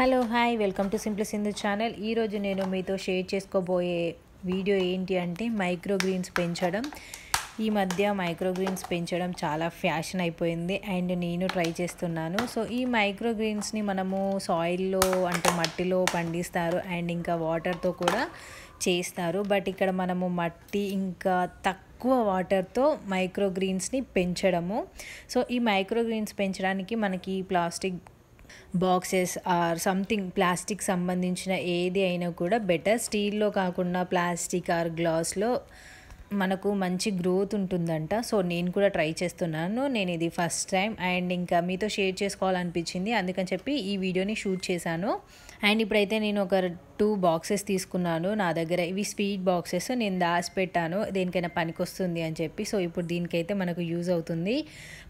hello hi welcome to simply Sindhu channel ఈరోజు నేను మీతో షేర్ చేసుకోబోయే వీడియో ఏంటి అంటే మైక్రో గ్రీన్స్ పెంచడం ఈ మధ్య మైక్రో గ్రీన్స్ పెంచడం చాలా ఫ్యాషన్ అయిపోయింది అండ్ నేను ట్రై చేస్తున్నాను సో ఈ మైక్రో గ్రీన్స్ని మనము సాయిల్లో అంటే మట్టిలో పండిస్తారు అండ్ ఇంకా వాటర్తో కూడా చేస్తారు బట్ ఇక్కడ మనము మట్టి ఇంకా తక్కువ వాటర్తో మైక్రో గ్రీన్స్ని పెంచడము సో ఈ మైక్రో గ్రీన్స్ పెంచడానికి మనకి plastic boxes or something plastic సంబంధించిన ఏది అయినా కూడా బెటర్ స్టీల్లో కాకుండా ప్లాస్టిక్ ఆర్ గ్లాస్లో మనకు మంచి గ్రోత్ ఉంటుందంట సో నేను కూడా ట్రై చేస్తున్నాను నేను ఇది ఫస్ట్ టైం అండ్ ఇంకా మీతో షేర్ చేసుకోవాలనిపించింది అందుకని చెప్పి ఈ వీడియోని షూట్ చేశాను అండ్ ఇప్పుడైతే నేను ఒక టూ బాక్సెస్ తీసుకున్నాను నా దగ్గర ఇవి స్వీట్ బాక్సెస్ నేను దాచి పెట్టాను దేనికైనా వస్తుంది అని చెప్పి సో ఇప్పుడు దీనికైతే మనకు యూజ్ అవుతుంది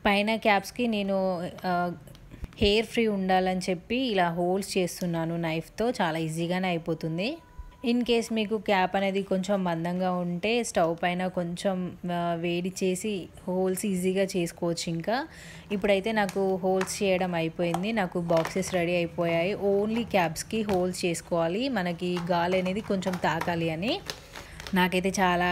పైన క్యాప్స్కి నేను హెయిర్ ఫ్రీ ఉండాలని చెప్పి ఇలా హోల్స్ చేస్తున్నాను నైఫ్తో చాలా ఈజీగానే అయిపోతుంది ఇన్ కేస్ మీకు క్యాప్ అనేది కొంచెం మందంగా ఉంటే స్టవ్ పైన కొంచెం వేడి చేసి హోల్స్ ఈజీగా చేసుకోవచ్చు ఇంకా ఇప్పుడైతే నాకు హోల్స్ చేయడం అయిపోయింది నాకు బాక్సెస్ రెడీ అయిపోయాయి ఓన్లీ క్యాప్స్కి హోల్స్ చేసుకోవాలి మనకి గాలి అనేది కొంచెం తాకాలి అని నాకైతే చాలా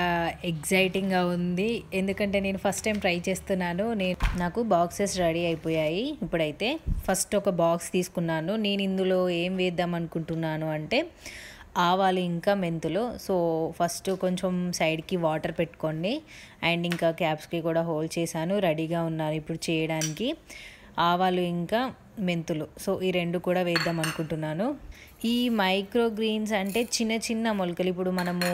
ఎగ్జైటింగ్గా ఉంది ఎందుకంటే నేను ఫస్ట్ టైం ట్రై చేస్తున్నాను నేను నాకు బాక్సెస్ రెడీ అయిపోయాయి ఇప్పుడైతే ఫస్ట్ ఒక బాక్స్ తీసుకున్నాను నేను ఇందులో ఏం వేద్దాం అనుకుంటున్నాను అంటే ఆవాలు ఇంకా మెంతులు సో ఫస్ట్ కొంచెం సైడ్కి వాటర్ పెట్టుకోండి అండ్ ఇంకా క్యాప్స్కి కూడా హోల్డ్ చేశాను రెడీగా ఉన్నాను ఇప్పుడు చేయడానికి ఆవాలు ఇంకా మెంతులు సో ఈ రెండు కూడా వేద్దాం అనుకుంటున్నాను ఈ మైక్రోగ్రీన్స్ అంటే చిన్న చిన్న మొలకలు ఇప్పుడు మనము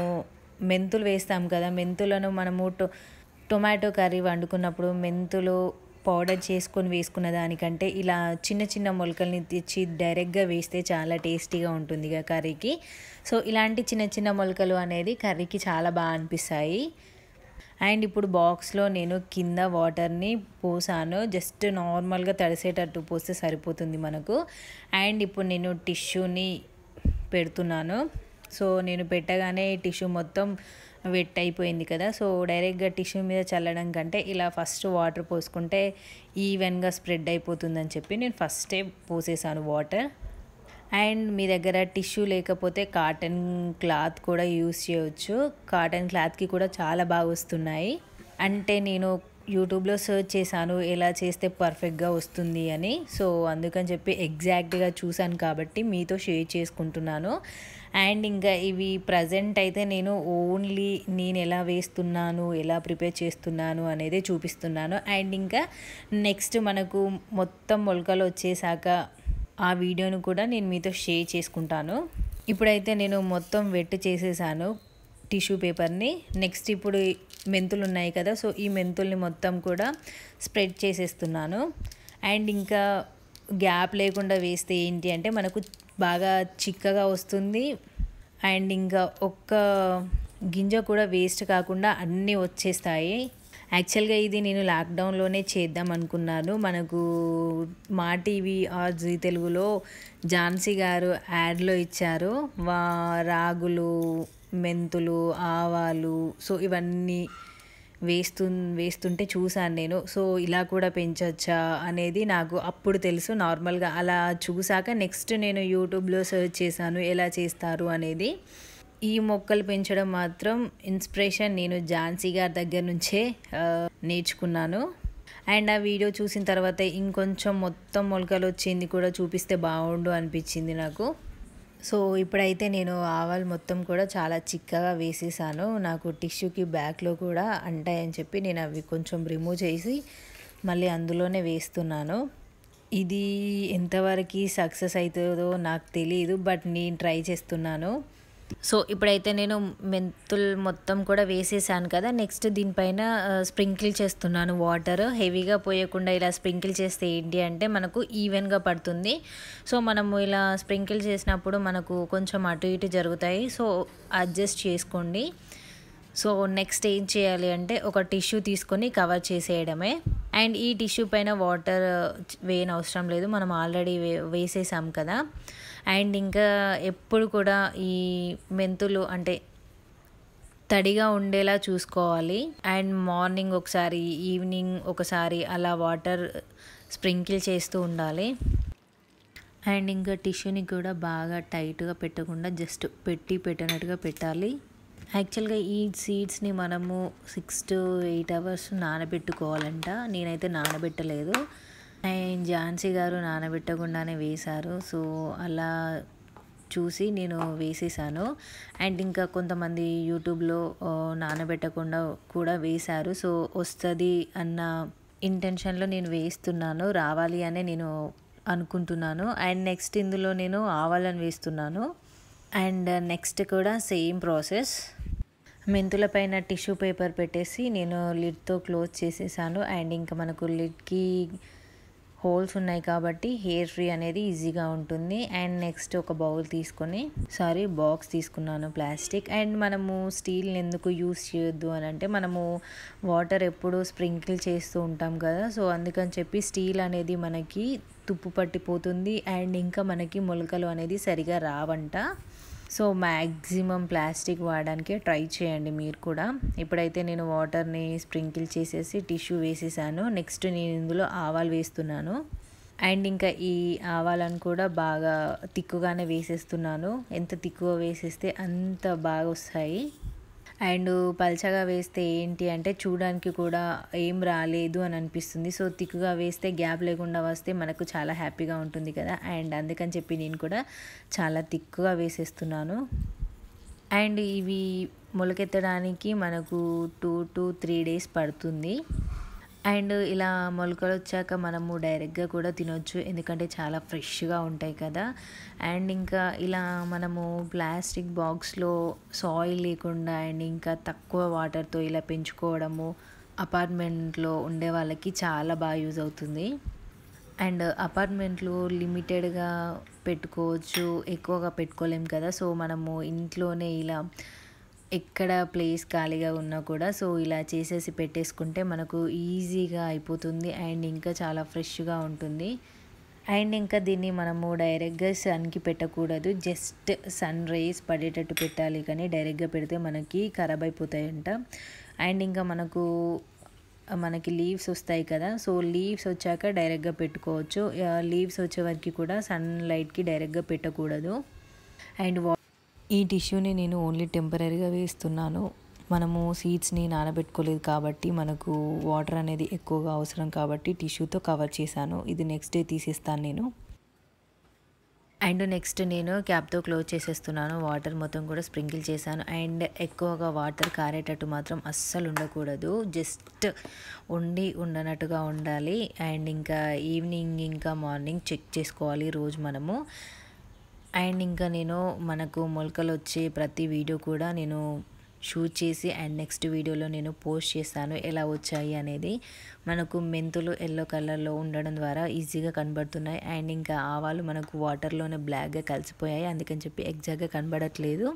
మెంతులు వేస్తాం కదా మెంతులను మనము టొ టొమాటో కర్రీ వండుకున్నప్పుడు మెంతులు పౌడర్ చేసుకొని వేసుకున్న దానికంటే ఇలా చిన్న చిన్న మొలకల్ని తెచ్చి డైరెక్ట్గా వేస్తే చాలా టేస్టీగా ఉంటుంది ఇక కర్రీకి సో ఇలాంటి చిన్న చిన్న మొలకలు అనేది కర్రీకి చాలా బాగా అనిపిస్తాయి అండ్ ఇప్పుడు బాక్స్లో నేను కింద వాటర్ని పోసాను జస్ట్ నార్మల్గా తడిసేటట్టు పోస్తే సరిపోతుంది మనకు అండ్ ఇప్పుడు నేను టిష్యూని పెడుతున్నాను సో నేను పెట్టగానే టిష్యూ మొత్తం వెట్ అయిపోయింది కదా సో డైరెక్ట్గా టిష్యూ మీద చల్లడం కంటే ఇలా ఫస్ట్ వాటర్ పోసుకుంటే ఈవెన్గా స్ప్రెడ్ అయిపోతుందని చెప్పి నేను ఫస్టే పోసేసాను వాటర్ అండ్ మీ దగ్గర టిష్యూ లేకపోతే కాటన్ క్లాత్ కూడా యూస్ చేయవచ్చు కాటన్ క్లాత్కి కూడా చాలా బాగా వస్తున్నాయి అంటే నేను యూట్యూబ్లో సర్చ్ చేశాను ఎలా చేస్తే పర్ఫెక్ట్గా వస్తుంది అని సో అందుకని చెప్పి ఎగ్జాక్ట్గా చూశాను కాబట్టి మీతో షేర్ చేసుకుంటున్నాను అండ్ ఇంకా ఇవి ప్రజెంట్ అయితే నేను ఓన్లీ నేను ఎలా వేస్తున్నాను ఎలా ప్రిపేర్ చేస్తున్నాను అనేది చూపిస్తున్నాను అండ్ ఇంకా నెక్స్ట్ మనకు మొత్తం మొలకలు వచ్చేసాక ఆ వీడియోను కూడా నేను మీతో షేర్ చేసుకుంటాను ఇప్పుడైతే నేను మొత్తం వెట్ చేసేసాను టిష్యూ పేపర్ని నెక్స్ట్ ఇప్పుడు మెంతులు ఉన్నాయి కదా సో ఈ మెంతుల్ని మొత్తం కూడా స్ప్రెడ్ చేసేస్తున్నాను అండ్ ఇంకా గ్యాప్ లేకుండా వేస్తే ఏంటి అంటే మనకు బాగా చిక్కగా వస్తుంది అండ్ ఇంకా ఒక్క గింజ కూడా వేస్ట్ కాకుండా అన్నీ వచ్చేస్తాయి యాక్చువల్గా ఇది నేను లాక్డౌన్లోనే చేద్దాం అనుకున్నాను మనకు మా టీవీ ఆర్ జీ తెలుగులో ఝాన్సీ గారు యాడ్లో ఇచ్చారు వా రాగులు మెంతులు ఆవాలు సో ఇవన్నీ వేస్తు వేస్తుంటే చూశాను నేను సో ఇలా కూడా పెంచవచ్చా అనేది నాకు అప్పుడు తెలుసు నార్మల్గా అలా చూశాక నెక్స్ట్ నేను యూట్యూబ్లో సెర్చ్ చేశాను ఎలా చేస్తారు అనేది ఈ మొక్కలు పెంచడం మాత్రం ఇన్స్పిరేషన్ నేను ఝాన్సీ గారి దగ్గర నుంచే నేర్చుకున్నాను అండ్ ఆ వీడియో చూసిన తర్వాత ఇంకొంచెం మొత్తం మొలకలు వచ్చింది కూడా చూపిస్తే బాగుండు అనిపించింది నాకు సో ఇప్పుడైతే నేను ఆవాలు మొత్తం కూడా చాలా చిక్కగా వేసేసాను నాకు టిష్యూకి బ్యాక్లో కూడా అంటాయని చెప్పి నేను అవి కొంచెం రిమూవ్ చేసి మళ్ళీ అందులోనే వేస్తున్నాను ఇది ఎంతవరకు సక్సెస్ అవుతుందో నాకు తెలియదు బట్ నేను ట్రై చేస్తున్నాను సో ఇప్పుడైతే నేను మెంతులు మొత్తం కూడా వేసేసాను కదా నెక్స్ట్ దీనిపైన స్ప్రింకిల్ చేస్తున్నాను వాటర్ హెవీగా పోయకుండా ఇలా స్ప్రింకిల్ చేస్తే ఏంటి అంటే మనకు ఈవెన్గా పడుతుంది సో మనము ఇలా స్ప్రింకిల్ చేసినప్పుడు మనకు కొంచెం అటు ఇటు జరుగుతాయి సో అడ్జస్ట్ చేసుకోండి సో నెక్స్ట్ ఏం చేయాలి అంటే ఒక టిష్యూ తీసుకొని కవర్ చేసేయడమే అండ్ ఈ టిష్యూ పైన వాటర్ వేయని అవసరం లేదు మనం ఆల్రెడీ వే వేసేసాం కదా అండ్ ఇంకా ఎప్పుడు కూడా ఈ మెంతులు అంటే తడిగా ఉండేలా చూసుకోవాలి అండ్ మార్నింగ్ ఒకసారి ఈవినింగ్ ఒకసారి అలా వాటర్ స్ప్రింకిల్ చేస్తూ ఉండాలి అండ్ ఇంకా టిష్యూని కూడా బాగా టైట్గా పెట్టకుండా జస్ట్ పెట్టి పెట్టినట్టుగా పెట్టాలి యాక్చువల్గా ఈ సీడ్స్ని మనము సిక్స్ టు ఎయిట్ అవర్స్ నానబెట్టుకోవాలంట నేనైతే నానబెట్టలేదు అండ్ ఝాన్సీ గారు నానబెట్టకుండానే వేశారు సో అలా చూసి నేను వేసేసాను అండ్ ఇంకా కొంతమంది యూట్యూబ్లో నానబెట్టకుండా కూడా వేశారు సో వస్తుంది అన్న ఇంటెన్షన్లో నేను వేస్తున్నాను రావాలి అనే నేను అనుకుంటున్నాను అండ్ నెక్స్ట్ ఇందులో నేను ఆవాలను వేస్తున్నాను అండ్ నెక్స్ట్ కూడా సేమ్ ప్రాసెస్ మెంతుల పైన టిష్యూ పేపర్ పెట్టేసి నేను లిడ్తో క్లోజ్ చేసేసాను అండ్ ఇంకా మనకు లిడ్కి హోల్స్ ఉన్నాయి కాబట్టి హెయిర్ ఫ్రీ అనేది ఈజీగా ఉంటుంది అండ్ నెక్స్ట్ ఒక బౌల్ తీసుకొని సారీ బాక్స్ తీసుకున్నాను ప్లాస్టిక్ అండ్ మనము స్టీల్ ఎందుకు యూస్ చేయొద్దు అని అంటే మనము వాటర్ ఎప్పుడు స్ప్రింకిల్ చేస్తూ ఉంటాం కదా సో అందుకని చెప్పి స్టీల్ అనేది మనకి తుప్పు పట్టిపోతుంది అండ్ ఇంకా మనకి మొలకలు అనేది సరిగా రావంట సో మ్యాక్సిమం ప్లాస్టిక్ వాడడానికే ట్రై చేయండి మీరు కూడా ఇప్పుడైతే నేను వాటర్ని స్ప్రింకిల్ చేసేసి టిష్యూ వేసేసాను నెక్స్ట్ నేను ఇందులో ఆవాలు వేస్తున్నాను అండ్ ఇంకా ఈ ఆవాలను కూడా బాగా తిక్కుగానే వేసేస్తున్నాను ఎంత తిక్కువ వేసేస్తే అంత బాగా వస్తాయి అండ్ పల్చగా వేస్తే ఏంటి అంటే చూడడానికి కూడా ఏం రాలేదు అని అనిపిస్తుంది సో తిక్కుగా వేస్తే గ్యాప్ లేకుండా వస్తే మనకు చాలా హ్యాపీగా ఉంటుంది కదా అండ్ అందుకని చెప్పి నేను కూడా చాలా తిక్కుగా వేసేస్తున్నాను అండ్ ఇవి మొలకెత్తడానికి మనకు టూ టు త్రీ డేస్ పడుతుంది అండ్ ఇలా మొలకలు వచ్చాక మనము డైరెక్ట్గా కూడా తినొచ్చు ఎందుకంటే చాలా ఫ్రెష్గా ఉంటాయి కదా అండ్ ఇంకా ఇలా మనము ప్లాస్టిక్ బాక్స్లో సాయిల్ లేకుండా అండ్ ఇంకా తక్కువ వాటర్తో ఇలా పెంచుకోవడము అపార్ట్మెంట్లో ఉండే వాళ్ళకి చాలా బాగా యూజ్ అవుతుంది అండ్ అపార్ట్మెంట్లు లిమిటెడ్గా పెట్టుకోవచ్చు ఎక్కువగా పెట్టుకోలేము కదా సో మనము ఇంట్లోనే ఇలా ఎక్కడ ప్లేస్ ఖాళీగా ఉన్నా కూడా సో ఇలా చేసేసి పెట్టేసుకుంటే మనకు ఈజీగా అయిపోతుంది అండ్ ఇంకా చాలా ఫ్రెష్గా ఉంటుంది అండ్ ఇంకా దీన్ని మనము డైరెక్ట్గా సన్కి పెట్టకూడదు జస్ట్ సన్ రైస్ పడేటట్టు పెట్టాలి కానీ డైరెక్ట్గా పెడితే మనకి ఖరాబ్ అయిపోతాయంట అండ్ ఇంకా మనకు మనకి లీవ్స్ వస్తాయి కదా సో లీవ్స్ వచ్చాక డైరెక్ట్గా పెట్టుకోవచ్చు లీవ్స్ వచ్చే వరకు కూడా సన్ లైట్కి డైరెక్ట్గా పెట్టకూడదు అండ్ వా ఈ టిష్యూని నేను ఓన్లీ టెంపరీగా వేస్తున్నాను మనము సీడ్స్ని నానబెట్టుకోలేదు కాబట్టి మనకు వాటర్ అనేది ఎక్కువగా అవసరం కాబట్టి టిష్యూతో కవర్ చేశాను ఇది నెక్స్ట్ డే తీసేస్తాను నేను అండ్ నెక్స్ట్ నేను క్యాప్తో క్లోజ్ చేసేస్తున్నాను వాటర్ మొత్తం కూడా స్ప్రింకిల్ చేశాను అండ్ ఎక్కువగా వాటర్ కారేటట్టు మాత్రం అస్సలు ఉండకూడదు జస్ట్ ఉండి ఉండనట్టుగా ఉండాలి అండ్ ఇంకా ఈవినింగ్ ఇంకా మార్నింగ్ చెక్ చేసుకోవాలి రోజు మనము అండ్ ఇంకా నేను మనకు మొలకలు వచ్చే ప్రతి వీడియో కూడా నేను షూట్ చేసి అండ్ నెక్స్ట్ వీడియోలో నేను పోస్ట్ చేస్తాను ఎలా వచ్చాయి అనేది మనకు మెంతులు ఎల్లో కలర్లో ఉండడం ద్వారా ఈజీగా కనబడుతున్నాయి అండ్ ఇంకా ఆవాలు మనకు వాటర్లోనే బ్లాక్గా కలిసిపోయాయి అందుకని చెప్పి ఎగ్జాక్ట్గా కనబడట్లేదు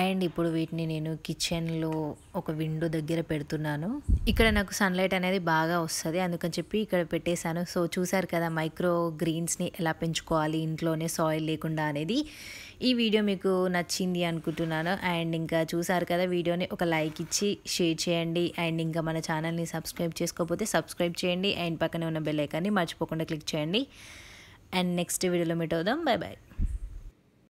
అండ్ ఇప్పుడు వీటిని నేను కిచెన్లో ఒక విండో దగ్గర పెడుతున్నాను ఇక్కడ నాకు సన్లైట్ అనేది బాగా వస్తుంది అందుకని చెప్పి ఇక్కడ పెట్టేశాను సో చూసారు కదా మైక్రో గ్రీన్స్ని ఎలా పెంచుకోవాలి ఇంట్లోనే సాయిల్ లేకుండా అనేది ఈ వీడియో మీకు నచ్చింది అనుకుంటున్నాను అండ్ ఇంకా చూసారు కదా వీడియోని ఒక లైక్ ఇచ్చి షేర్ చేయండి అండ్ ఇంకా మన ఛానల్ని సబ్స్క్రైబ్ చేసుకోకపోతే సబ్స్క్రైబ్ చేయండి అండ్ పక్కనే ఉన్న బెల్ ఐకాన్ని మర్చిపోకుండా క్లిక్ చేయండి అండ్ నెక్స్ట్ వీడియోలో మీట్ అవుదాం బై బాయ్